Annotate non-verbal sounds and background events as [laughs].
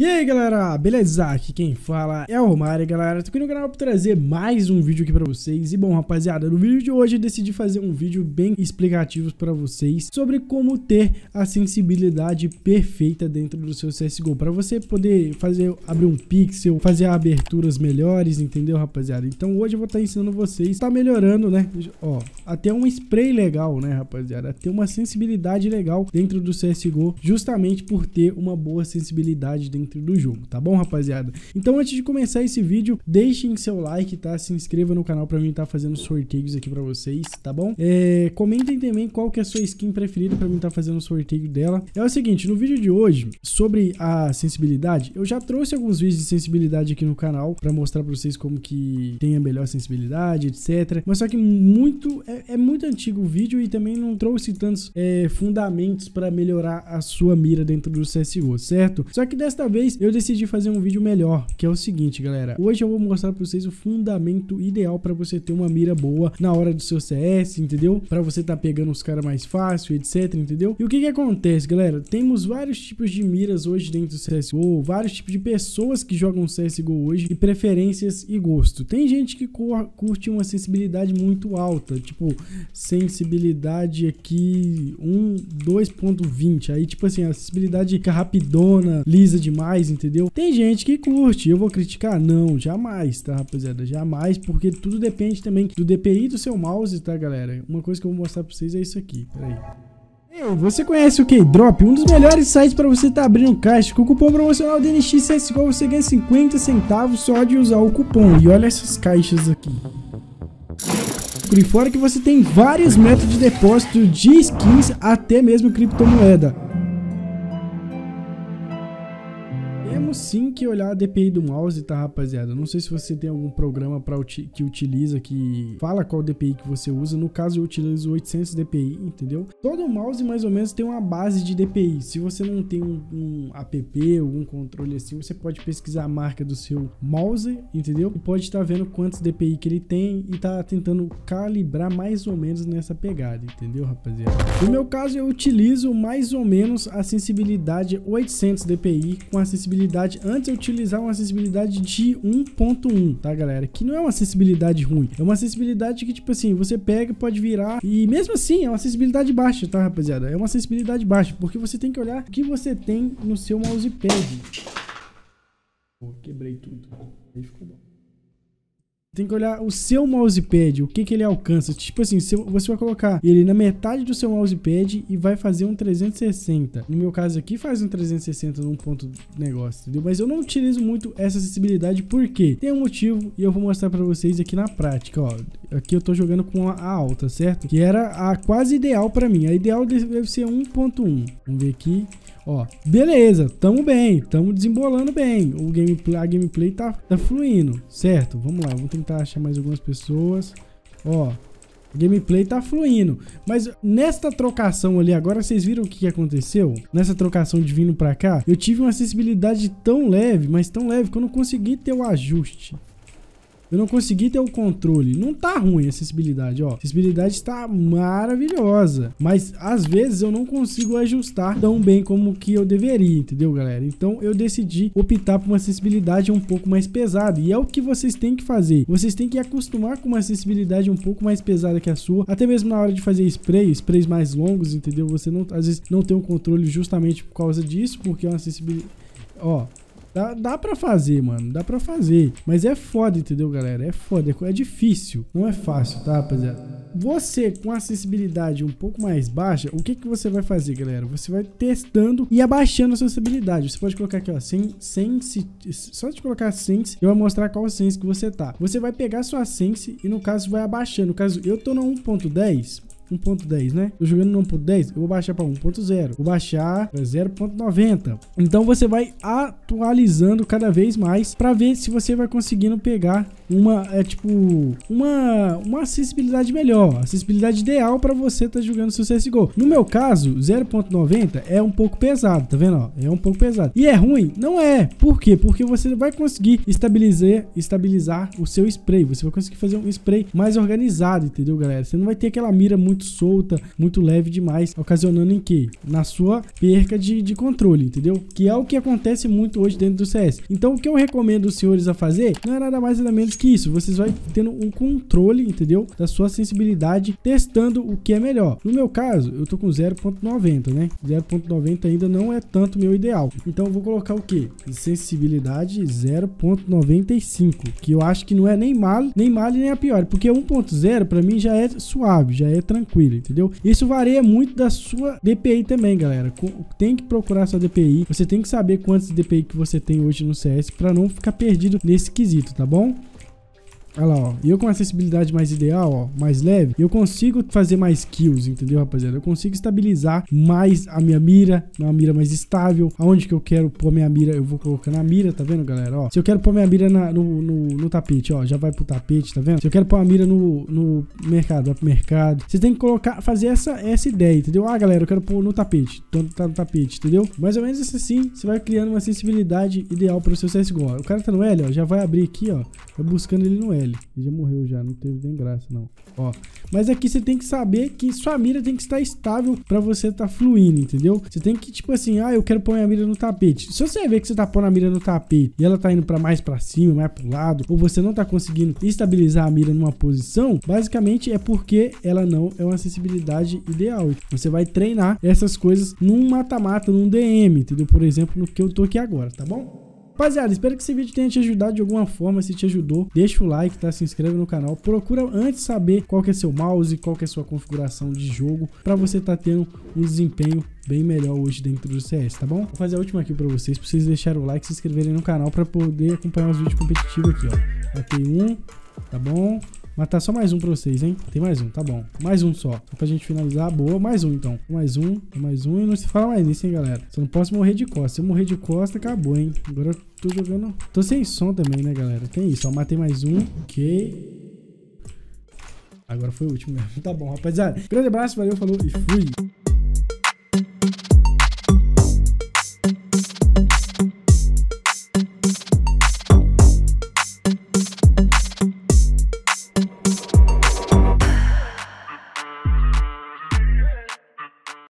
E aí galera, beleza? Aqui quem fala é o Romário, galera. Tô aqui no canal pra trazer mais um vídeo aqui pra vocês. E bom, rapaziada, no vídeo de hoje eu decidi fazer um vídeo bem explicativo pra vocês sobre como ter a sensibilidade perfeita dentro do seu CSGO. Pra você poder fazer, abrir um pixel, fazer aberturas melhores, entendeu, rapaziada? Então hoje eu vou estar tá ensinando vocês, tá melhorando, né? Ó, até um spray legal, né, rapaziada? Ter uma sensibilidade legal dentro do CSGO, justamente por ter uma boa sensibilidade dentro dentro do jogo, tá bom, rapaziada? Então, antes de começar esse vídeo, deixem seu like, tá? Se inscreva no canal pra mim estar tá fazendo sorteios aqui pra vocês, tá bom? É, comentem também qual que é a sua skin preferida pra mim estar tá fazendo sorteio dela. É o seguinte, no vídeo de hoje, sobre a sensibilidade, eu já trouxe alguns vídeos de sensibilidade aqui no canal pra mostrar pra vocês como que tem a melhor sensibilidade, etc. Mas só que muito, é, é muito antigo o vídeo e também não trouxe tantos é, fundamentos pra melhorar a sua mira dentro do CSGO, certo? Só que desta vez vez, eu decidi fazer um vídeo melhor, que é o seguinte, galera. Hoje eu vou mostrar pra vocês o fundamento ideal pra você ter uma mira boa na hora do seu CS, entendeu? Pra você tá pegando os caras mais fácil, etc, entendeu? E o que que acontece, galera? Temos vários tipos de miras hoje dentro do CSGO, vários tipos de pessoas que jogam CSGO hoje e preferências e gosto. Tem gente que curte uma sensibilidade muito alta, tipo, sensibilidade aqui 1, 2.20, aí tipo assim, a sensibilidade fica rapidona, lisa demais, mais, entendeu? Tem gente que curte, eu vou criticar? Não, jamais, tá, rapaziada? Jamais, porque tudo depende também do DPI do seu mouse, tá, galera? Uma coisa que eu vou mostrar pra vocês é isso aqui, peraí. Você conhece o K-Drop? Um dos melhores sites para você estar tá abrindo caixa. Com o cupom promocional DNXCSGO você ganha 50 centavos só de usar o cupom. E olha essas caixas aqui. Por fora que você tem vários métodos de depósito de skins, até mesmo criptomoeda. que olhar a DPI do mouse, tá, rapaziada? Não sei se você tem algum programa pra, que utiliza, que fala qual DPI que você usa. No caso, eu utilizo 800 DPI, entendeu? Todo mouse, mais ou menos, tem uma base de DPI. Se você não tem um, um app, algum controle assim, você pode pesquisar a marca do seu mouse, entendeu? E pode estar tá vendo quantos DPI que ele tem e tá tentando calibrar mais ou menos nessa pegada, entendeu, rapaziada? No meu caso, eu utilizo mais ou menos a sensibilidade 800 DPI com a sensibilidade antes é utilizar uma acessibilidade de 1.1, tá, galera? Que não é uma acessibilidade ruim. É uma acessibilidade que, tipo assim, você pega, pode virar. E mesmo assim, é uma acessibilidade baixa, tá, rapaziada? É uma acessibilidade baixa, porque você tem que olhar o que você tem no seu mousepad. Pô, quebrei tudo. Aí ficou bom. Tem que olhar o seu mousepad, o que, que ele alcança. Tipo assim, você vai colocar ele na metade do seu mousepad e vai fazer um 360. No meu caso aqui, faz um 360 num ponto negócio, entendeu? Mas eu não utilizo muito essa acessibilidade porque tem um motivo e eu vou mostrar pra vocês aqui na prática, ó. Aqui eu tô jogando com a alta, certo? Que era a quase ideal pra mim. A ideal deve ser 1.1. Vamos ver aqui. Ó, beleza, tamo bem, tamo desembolando bem. O gameplay, a gameplay tá, tá fluindo, certo? Vamos lá, vou tentar achar mais algumas pessoas. Ó, gameplay tá fluindo. Mas nesta trocação ali, agora vocês viram o que aconteceu? Nessa trocação de vindo pra cá, eu tive uma acessibilidade tão leve, mas tão leve, que eu não consegui ter o ajuste. Eu não consegui ter o controle. Não tá ruim a acessibilidade, ó. A acessibilidade está maravilhosa. Mas, às vezes, eu não consigo ajustar tão bem como que eu deveria, entendeu, galera? Então, eu decidi optar por uma acessibilidade um pouco mais pesada. E é o que vocês têm que fazer. Vocês têm que acostumar com uma acessibilidade um pouco mais pesada que a sua. Até mesmo na hora de fazer spray, sprays mais longos, entendeu? Você, não às vezes, não tem o um controle justamente por causa disso, porque é uma acessibilidade... Ó, Dá, dá pra fazer, mano. Dá pra fazer. Mas é foda, entendeu, galera? É foda. É, difícil. Não é fácil, tá, rapaziada? Você, com acessibilidade um pouco mais baixa, o que, que você vai fazer, galera? Você vai testando e abaixando a sua acessibilidade. Você pode colocar aqui, ó, sem, sense. Só de colocar sense, eu vou mostrar qual sense que você tá. Você vai pegar sua sense e, no caso, vai abaixando. No caso, eu tô no 1.10, 1.10, né? Tô jogando no 1.10, eu vou baixar para 1.0. Vou baixar para 0.90. Então você vai atualizando cada vez mais para ver se você vai conseguindo pegar uma, é tipo, uma, uma acessibilidade melhor. Acessibilidade ideal para você estar tá jogando seu CSGO. No meu caso, 0.90 é um pouco pesado, tá vendo? Ó? É um pouco pesado. E é ruim? Não é. Por quê? Porque você vai conseguir estabilizar, estabilizar o seu spray. Você vai conseguir fazer um spray mais organizado, entendeu, galera? Você não vai ter aquela mira muito muito solta, muito leve demais, ocasionando em que? Na sua perca de, de controle, entendeu? Que é o que acontece muito hoje dentro do CS. Então o que eu recomendo os senhores a fazer não é nada mais nada menos que isso. Vocês vão tendo um controle, entendeu? Da sua sensibilidade, testando o que é melhor. No meu caso, eu tô com 0.90, né? 0.90 ainda não é tanto meu ideal. Então eu vou colocar o que? Sensibilidade 0.95, que eu acho que não é nem mal, nem mal nem a pior, porque 1.0 para mim já é suave, já é tranquilo tranquilo, entendeu? Isso varia muito da sua DPI também, galera. Tem que procurar sua DPI. Você tem que saber quantos DPI que você tem hoje no CS para não ficar perdido nesse quesito, tá bom? Olha lá, ó. E eu com acessibilidade mais ideal, ó, mais leve, eu consigo fazer mais kills, entendeu, rapaziada? Eu consigo estabilizar mais a minha mira, uma mira mais estável. Aonde que eu quero pôr minha mira, eu vou colocar na mira, tá vendo, galera? Ó, se eu quero pôr minha mira na, no, no, no, tapete, ó, já vai pro tapete, tá vendo? Se eu quero pôr a mira no, no mercado, vai pro mercado. você tem que colocar, fazer essa, essa ideia, entendeu? Ah, galera, eu quero pôr no tapete, então tá no tapete, entendeu? Mais ou menos assim, você vai criando uma sensibilidade ideal pro seu CSGO. O cara tá no L, ó, já vai abrir aqui, ó, vai buscando ele no L ele. Ele já morreu já, não teve nem graça não. Ó, mas aqui você tem que saber que sua mira tem que estar estável para você tá fluindo, entendeu? Você tem que, tipo assim, ah, eu quero pôr minha mira no tapete. Se você ver que você tá pondo a mira no tapete e ela tá indo para mais para cima, mais pro lado, ou você não tá conseguindo estabilizar a mira numa posição, basicamente é porque ela não é uma acessibilidade ideal. Você vai treinar essas coisas num mata-mata, num DM, entendeu? Por exemplo, no que eu tô aqui agora, tá bom? Rapaziada, espero que esse vídeo tenha te ajudado de alguma forma. Se te ajudou, deixa o like, tá? Se inscreve no canal. Procura antes saber qual que é seu mouse, qual que é sua configuração de jogo, para você tá tendo um desempenho bem melhor hoje dentro do CS, tá bom? Vou fazer a última aqui pra vocês, pra vocês deixarem o like, se inscreverem no canal pra poder acompanhar os vídeos competitivos aqui, ó. Matei um, tá bom? Matar tá só mais um pra vocês, hein? Tem mais um, tá bom. Mais um só. Só pra gente finalizar. Boa, mais um então. Mais um, mais um. E não se fala mais nisso, hein, galera. Só não posso morrer de costa, Se eu morrer de costa acabou, hein? Agora eu tô jogando... Tô sem som também, né, galera? Tem isso, ó. Matei mais um. Ok. Agora foi o último mesmo. [laughs] Tá bom, rapaziada. Grande abraço, valeu, falou e fui.